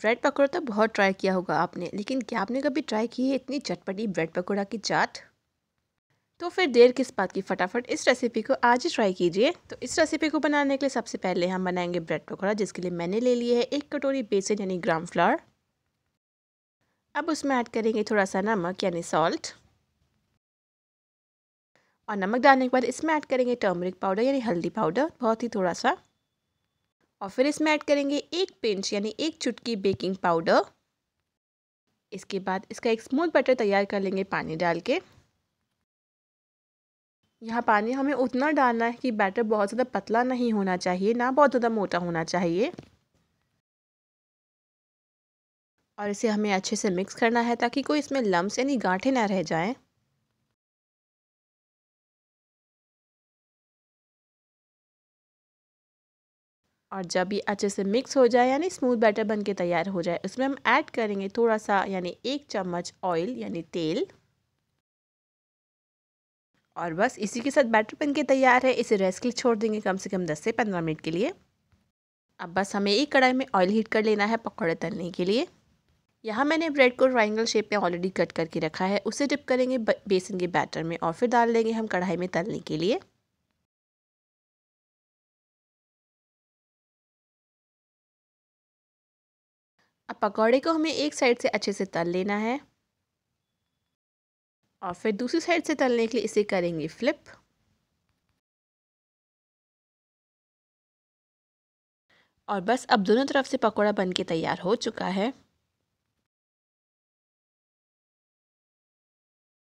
bread pakora तो बहुत try किया होगा आपने लेकिन क्या आपने कभी ट्राई की है इतनी चटपटी ब्रेड पकौड़ा की चाट तो फिर देर किस बात की फटाफट इस रेसिपी को आज ही ट्राई कीजिए तो इस रेसिपी को बनाने के लिए सबसे पहले हम बनाएंगे ब्रेड पकौड़ा जिसके लिए मैंने ले लिया है एक कटोरी बेसन यानी ग्राम फ्लावर अब उसमें ऐड करेंगे थोड़ा सा नमक यानी सॉल्ट और नमक डालने के बाद इसमें ऐड करेंगे टर्मरिक पाउडर यानी हल्दी पाउडर बहुत ही थोड़ा सा और फिर इसमें ऐड करेंगे एक पिंच यानी एक चुटकी बेकिंग पाउडर इसके बाद इसका एक स्मूथ बटर तैयार कर लेंगे पानी डाल के यहाँ पानी हमें उतना डालना है कि बैटर बहुत ज़्यादा पतला नहीं होना चाहिए ना बहुत ज़्यादा मोटा होना चाहिए और इसे हमें अच्छे से मिक्स करना है ताकि कोई इसमें लम्ब यानी गांठें ना रह जाएं और जब ये अच्छे से मिक्स हो जाए यानी स्मूथ बैटर बन के तैयार हो जाए उसमें हम ऐड करेंगे थोड़ा सा यानी एक चम्मच ऑयल यानी तेल और बस इसी के साथ बैटर बन के तैयार है इसे रेस्ट के लिए छोड़ देंगे कम से कम 10 से 15 मिनट के लिए अब बस हमें एक कढ़ाई में ऑयल हीट कर लेना है पकौड़े तलने के लिए यहाँ मैंने ब्रेड को ट्राइंगल शेप में ऑलरेडी कट करके रखा है उसे डिप करेंगे बेसन के बैटर में और फिर डाल देंगे हम कढ़ाई में तलने के लिए अब पकौड़े को हमें एक साइड से अच्छे से तल लेना है और फिर दूसरी साइड से तलने के लिए इसे करेंगे फ्लिप और बस अब दोनों तरफ से पकौड़ा बन के तैयार हो चुका है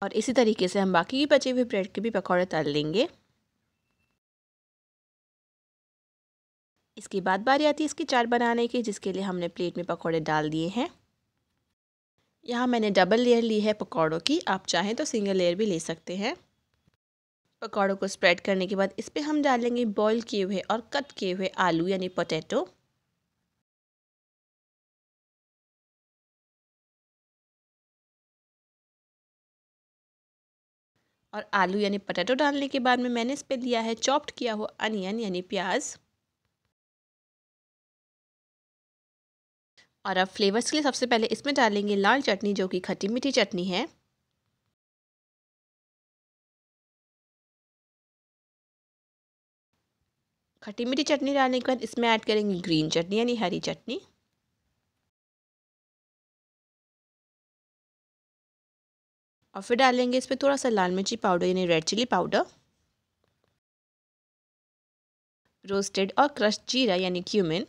और इसी तरीके से हम बाकी के बचे हुए ब्रेड के भी पकौड़े तल लेंगे इसके बाद बारी आती है इसकी चाट बनाने की जिसके लिए हमने प्लेट में पकौड़े डाल दिए हैं यहाँ मैंने डबल लेयर ली है पकौड़ों की आप चाहें तो सिंगल लेयर भी ले सकते हैं पकौड़ों को स्प्रेड करने के बाद इस पर हम डालेंगे बॉईल किए हुए और कट किए हुए आलू यानी पोटैटो और आलू यानी पटेटो डालने के बाद में मैंने इस पर लिया है चॉप्ड किया हुआ अनियन यानी प्याज और अब फ्लेवर्स के लिए सबसे पहले इसमें डालेंगे लाल चटनी जो कि खट्टी मीठी चटनी है खट्टी मीठी चटनी डालने के बाद इसमें ऐड करेंगे ग्रीन चटनी यानी हरी चटनी और फिर डालेंगे इसमें थोड़ा सा लाल मिर्ची पाउडर यानी रेड चिली पाउडर रोस्टेड और क्रश जीरा यानी क्यूमिन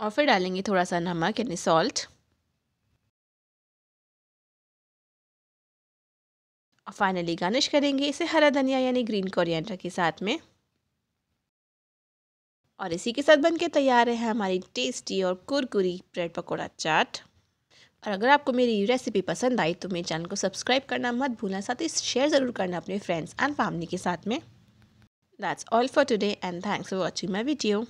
और फिर डालेंगे थोड़ा सा नमक यानी सॉल्ट और फाइनली गार्निश करेंगे इसे हरा धनिया यानी ग्रीन कोरिएंडर के साथ में और इसी के साथ बनके तैयार है हमारी टेस्टी और कुरकुरी ब्रेड पकौड़ा चाट और अगर आपको मेरी रेसिपी पसंद आई तो मेरे चैनल को सब्सक्राइब करना मत भूलना साथ ही शेयर ज़रूर करना अपने फ्रेंड्स एंड फैमिली के साथ में that's all for today and thanks for watching my video